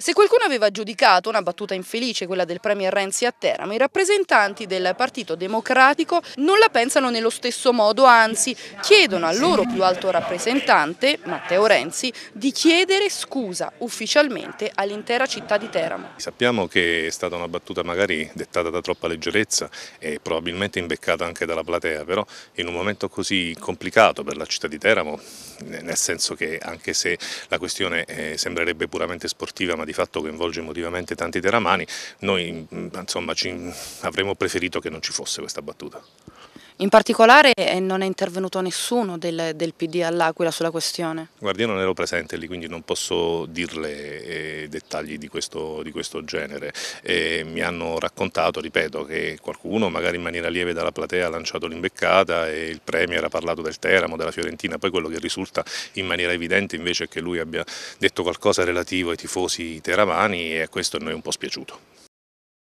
Se qualcuno aveva giudicato una battuta infelice quella del Premier Renzi a Teramo, i rappresentanti del Partito Democratico non la pensano nello stesso modo, anzi chiedono al loro più alto rappresentante, Matteo Renzi, di chiedere scusa ufficialmente all'intera città di Teramo. Sappiamo che è stata una battuta magari dettata da troppa leggerezza e probabilmente imbeccata anche dalla platea, però in un momento così complicato per la città di Teramo, nel senso che anche se la questione eh, sembrerebbe puramente sportiva ma di fatto coinvolge emotivamente tanti teramani, noi mm, insomma, ci, avremmo preferito che non ci fosse questa battuta. In particolare eh, non è intervenuto nessuno del, del PD all'Aquila sulla questione? Guardi, io non ero presente lì, quindi non posso dirle eh, dettagli di questo, di questo genere. Eh, mi hanno raccontato, ripeto, che qualcuno magari in maniera lieve dalla platea ha lanciato l'imbeccata e il Premier ha parlato del Teramo, della Fiorentina, poi quello che risulta in maniera evidente invece è che lui abbia detto qualcosa relativo ai tifosi teramani e a questo a noi è un po' spiaciuto.